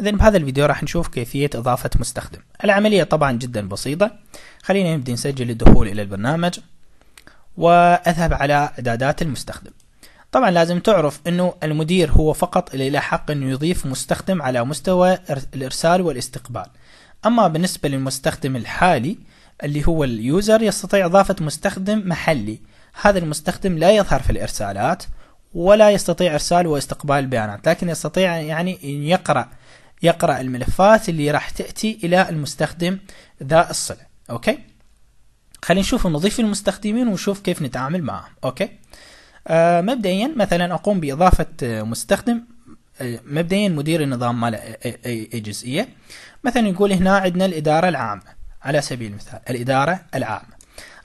إذا بهذا الفيديو راح نشوف كيفية إضافة مستخدم العملية طبعا جدا بسيطة خلينا نبدأ نسجل الدخول إلى البرنامج وأذهب على إعدادات المستخدم طبعا لازم تعرف أنه المدير هو فقط اللي له حق أنه يضيف مستخدم على مستوى الإرسال والاستقبال أما بالنسبة للمستخدم الحالي اللي هو اليوزر يستطيع إضافة مستخدم محلي هذا المستخدم لا يظهر في الإرسالات ولا يستطيع إرسال واستقبال البيانات لكن يستطيع يعني أن يقرأ يقرأ الملفات اللي راح تأتي إلى المستخدم ذا الصلة أوكي خلينا نشوف نضيف المستخدمين ونشوف كيف نتعامل معهم أوكي آه مبدئيا مثلا أقوم بإضافة آه، مستخدم آه، مبدئيا مدير النظام مال أي جزئية مثلا يقول هنا عندنا الإدارة العامة على سبيل المثال الإدارة العامة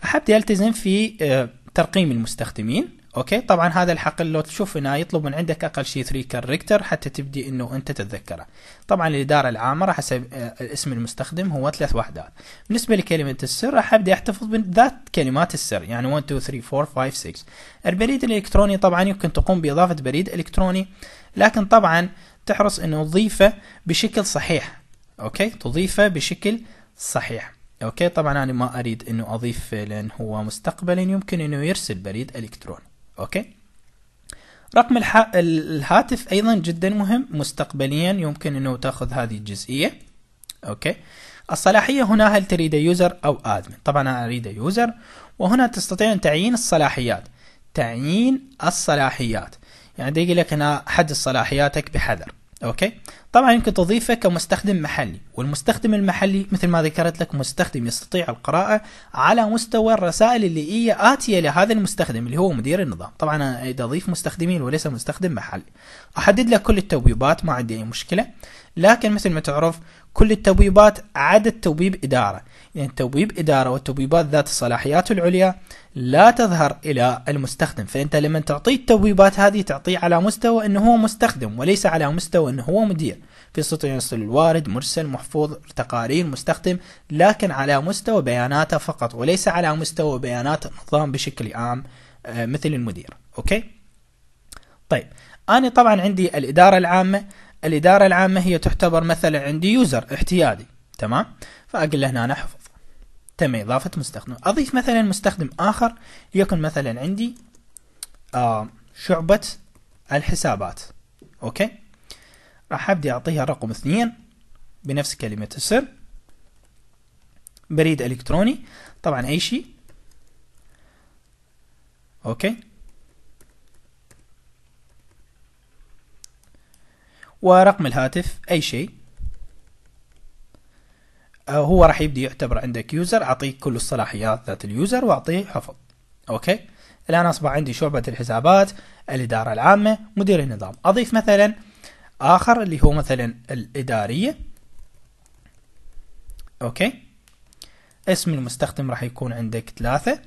أحب ألتزم في آه، ترقيم المستخدمين اوكي طبعا هذا الحقل لو تشوف هنا يطلب من عندك اقل شيء 3 كاركتر حتى تبدي انه انت تتذكره طبعا الاداره راح حسب آه، اسم المستخدم هو ثلاث وحدات بالنسبه لكلمه السر راح ابدا احتفظ بذات كلمات السر يعني 1 2 3 4 5 6 البريد الالكتروني طبعا يمكن تقوم باضافه بريد الكتروني لكن طبعا تحرص انه تضيفه بشكل صحيح اوكي تضيفه بشكل صحيح اوكي طبعا انا ما اريد انه اضيف لان هو مستقبلا يمكن انه يرسل بريد الكتروني اوكي رقم الهاتف ايضا جدا مهم مستقبليا يمكن انه تاخذ هذه الجزئيه اوكي الصلاحيه هنا هل تريد يوزر او ادمن طبعا انا اريد يوزر وهنا تستطيع تعيين الصلاحيات تعيين الصلاحيات يعني يقول لك هنا حدد صلاحياتك بحذر اوكي طبعا يمكن تضيفه كمستخدم محلي والمستخدم المحلي مثل ما ذكرت لك مستخدم يستطيع القراءة على مستوى الرسائل اللي هي إيه آتية لهذا المستخدم اللي هو مدير النظام طبعا أنا أضيف مستخدمين وليس مستخدم محلي أحدد لك كل التبويبات ما عندي أي مشكلة لكن مثل ما تعرف كل التبويبات عدد توبيب إدارة يعني التبويب إدارة والتبويبات ذات الصلاحيات العليا لا تظهر الى المستخدم فانت لما تعطيه التبويبات هذه تعطيه على مستوى انه هو مستخدم وليس على مستوى انه هو مدير في صوت يصل الوارد مرسل محفوظ تقارير مستخدم لكن على مستوى بياناته فقط وليس على مستوى بيانات النظام بشكل عام آه، مثل المدير اوكي طيب انا طبعا عندي الاداره العامه الاداره العامه هي تعتبر مثلا عندي يوزر احتيادي تمام فاقول له هنا انا احفظ تم إضافة مستخدم أضيف مثلا مستخدم آخر ليكن مثلا عندي آه، شعبة الحسابات أوكي راح أبدي أعطيها رقم اثنين بنفس كلمة السر بريد إلكتروني طبعا أي شيء أوكي ورقم الهاتف أي شيء هو راح يبدي يعتبر عندك يوزر اعطيه كل الصلاحيات ذات اليوزر واعطيه حفظ اوكي الان اصبح عندي شعبة الحسابات الادارة العامة مدير النظام اضيف مثلا اخر اللي هو مثلا الادارية اوكي اسم المستخدم راح يكون عندك ثلاثة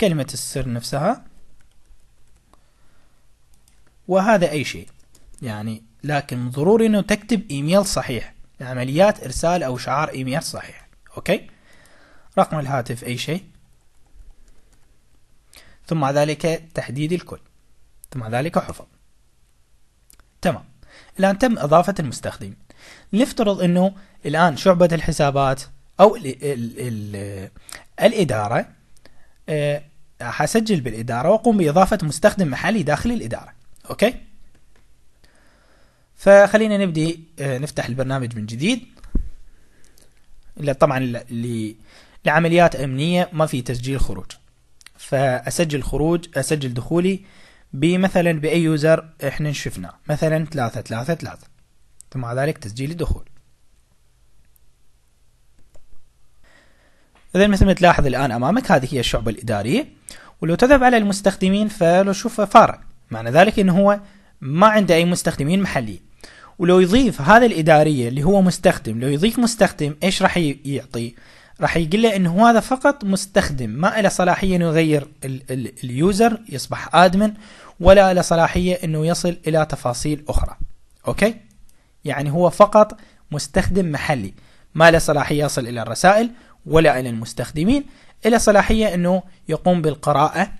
كلمة السر نفسها وهذا اي شيء يعني لكن ضروري انه تكتب ايميل صحيح لعمليات إرسال أو شعار إيميل صحيح أوكي رقم الهاتف أي شيء ثم بعد ذلك تحديد الكل ثم ذلك حفظ تمام الآن تم إضافة المستخدم لنفترض أنه الآن شعبة الحسابات أو الـ الـ الـ الإدارة آه، حسجل بالإدارة وأقوم بإضافة مستخدم محلي داخل الإدارة أوكي فخلينا نبدي آه، نفتح البرنامج من جديد طبعا لعمليات امنيه ما في تسجيل خروج فاسجل خروج اسجل دخولي بمثلا باي يوزر احنا شفناه مثلا ثلاثة ثلاثة ثلاثة ثم بعد ذلك تسجيل الدخول اذا مثل ما تلاحظ الان امامك هذه هي الشعبة الادارية ولو تذهب على المستخدمين فلو شوف فارق معنى ذلك انه هو ما عنده اي مستخدمين محليين ولو يضيف هذا الاداريه اللي هو مستخدم لو يضيف مستخدم ايش راح يعطي راح يقول له انه هذا فقط مستخدم ما له صلاحيه انه يغير اليوزر يصبح ادمن ولا له صلاحيه انه يصل الى تفاصيل اخرى اوكي يعني هو فقط مستخدم محلي ما له صلاحيه يصل الى الرسائل ولا الى المستخدمين له صلاحيه انه يقوم بالقراءه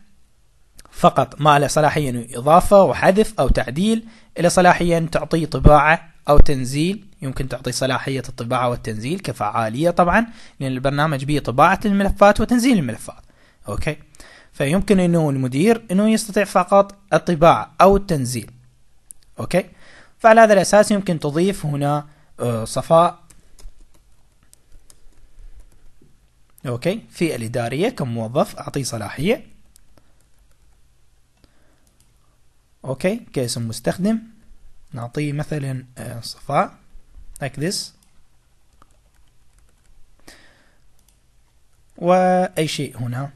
فقط ما له صلاحية إضافة وحذف أو تعديل إلى صلاحية تعطيه طباعة أو تنزيل يمكن تعطي صلاحية الطباعة والتنزيل كفعالية طبعا لأن البرنامج به طباعة الملفات وتنزيل الملفات أوكي فيمكن أنه المدير أنه يستطيع فقط الطباعة أو التنزيل أوكي فعلى هذا الأساس يمكن تضيف هنا آه، صفاء أوكي في الإدارية كموظف أعطيه صلاحية اوكي كاسم مستخدم نعطيه مثلا آه، صفاء like this وأي شيء هنا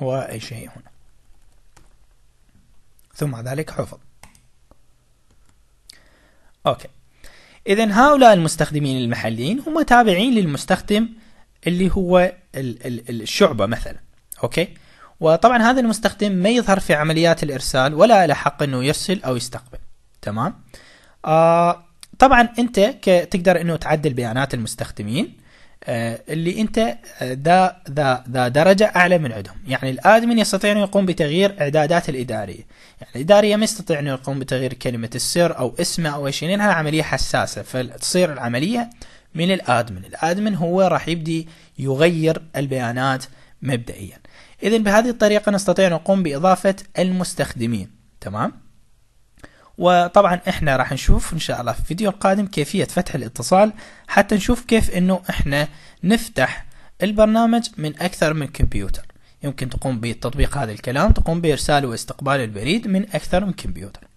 وأي شيء هنا ثم ذلك حفظ أوكي إذا هؤلاء المستخدمين المحليين هم تابعين للمستخدم اللي هو الشعبة مثلا أوكي وطبعا هذا المستخدم ما يظهر في عمليات الارسال ولا له حق انه يرسل او يستقبل تمام آه طبعا انت تقدر انه تعدل بيانات المستخدمين آه اللي انت آه، ذا ذا ذا درجه اعلى من عندهم يعني الادمن يستطيع انه يقوم بتغيير اعدادات الاداريه يعني الاداريه ما يستطيع انه يقوم بتغيير كلمه السر او اسمه او شيء لانها عمليه حساسه فتصير العمليه من الادمن الادمن هو راح يبدي يغير البيانات مبدئيا إذن بهذه الطريقة نستطيع نقوم بإضافة المستخدمين تمام وطبعا احنا راح نشوف ان شاء الله في الفيديو القادم كيفية فتح الاتصال حتى نشوف كيف انه احنا نفتح البرنامج من اكثر من كمبيوتر يمكن تقوم بتطبيق هذا الكلام تقوم بإرسال واستقبال البريد من اكثر من كمبيوتر